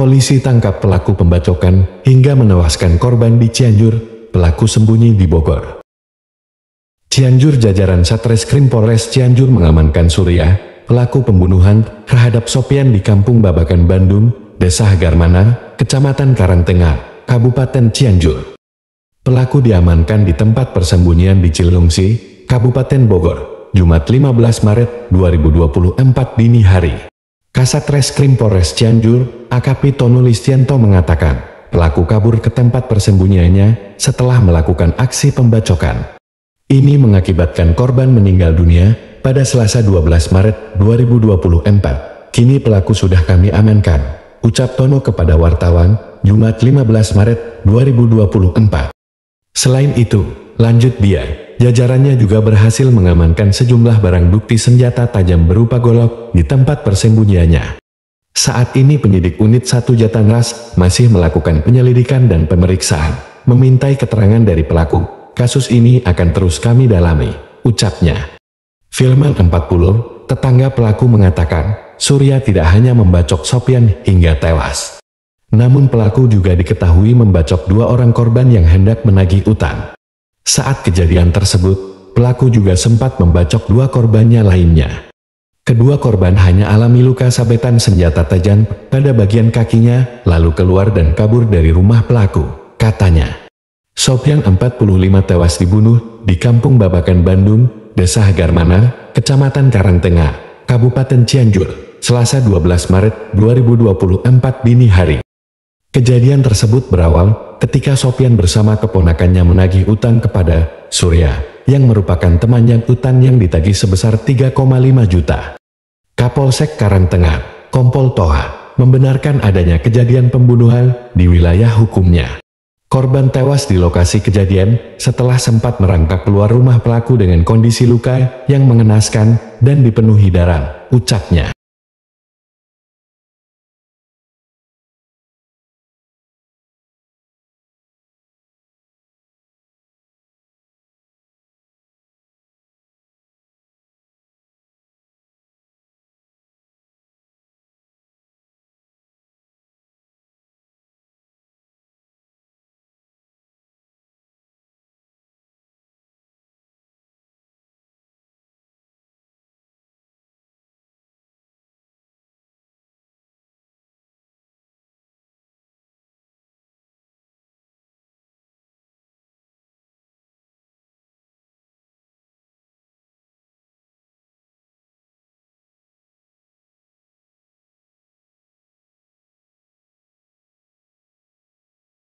Polisi tangkap pelaku pembacokan hingga menewaskan korban di Cianjur, pelaku sembunyi di Bogor. Cianjur jajaran Satreskrim Polres Cianjur mengamankan Surya, pelaku pembunuhan terhadap Sopian di Kampung Babakan Bandung, Desa Hagarmana, Kecamatan Karangtengah, Kabupaten Cianjur. Pelaku diamankan di tempat persembunyian di Cilungsi, Kabupaten Bogor, Jumat 15 Maret 2024 dini hari. Kasat Reskrim Polres Cianjur, AKP Tono Listianto mengatakan, pelaku kabur ke tempat persembunyiannya setelah melakukan aksi pembacokan. Ini mengakibatkan korban meninggal dunia pada Selasa 12 Maret 2024. Kini pelaku sudah kami amankan, ucap Tono kepada wartawan Jumat 15 Maret 2024. Selain itu, lanjut dia jajarannya juga berhasil mengamankan sejumlah barang bukti senjata tajam berupa golok di tempat persembunyiannya. Saat ini penyidik unit 1 Jatangras masih melakukan penyelidikan dan pemeriksaan, memintai keterangan dari pelaku. Kasus ini akan terus kami dalami, ucapnya. Filman 40, tetangga pelaku mengatakan, Surya tidak hanya membacok Sopian hingga tewas. Namun pelaku juga diketahui membacok dua orang korban yang hendak menagih utang. Saat kejadian tersebut, pelaku juga sempat membacok dua korbannya lainnya. Kedua korban hanya alami luka sabetan senjata tajam pada bagian kakinya, lalu keluar dan kabur dari rumah pelaku, katanya. Sopyan 45 tewas dibunuh di Kampung Babakan Bandung, Desa Hagarmana, Kecamatan Karangtengah, Kabupaten Cianjur, Selasa 12 Maret 2024 dini hari. Kejadian tersebut berawal ketika Sofian bersama keponakannya menagih utang kepada Surya, yang merupakan temannya utang yang ditagih sebesar 3,5 juta. Kapolsek Karangtengah, Kompol Toha, membenarkan adanya kejadian pembunuhan di wilayah hukumnya. Korban tewas di lokasi kejadian setelah sempat merangkak keluar rumah pelaku dengan kondisi luka yang mengenaskan dan dipenuhi darah, ucapnya.